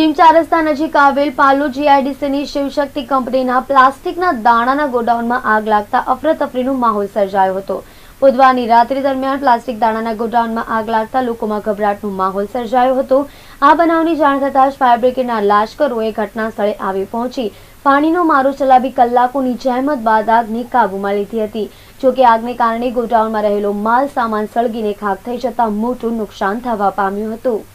કિમચા રસ્તા નજીક આવેલ પાલો જીઆઈડીસીની શિવશક્તિ કંપનીના પ્લાસ્ટિકના દાણાના ગોડાઉનમાં આગ લાગતા અફરાતફરીનો માહોલ સર્જાયો હતો બુધવારની રાત્રિ દરમિયાન પ્લાસ્ટિક દાણાના ગોડાઉનમાં આગ લાગતા લોકોમાં ગભરાટનો માહોલ સર્જાયો હતો આ બનાવની જાણ થતાં જ ફાયર બ્રિગેડના લાશ્કરોએ ઘટના સ્થળે આવી પહોંચી પાણીનો મારો ચલાવી કલાકોની જહેમત બાદ આગને કાબૂમાં લીધી હતી જોકે આગને કારણે ગોડાઉનમાં રહેલો માલ સામાન સળગીને ખાક થઈ જતાં મોટું નુકસાન થવા પામ્યું હતું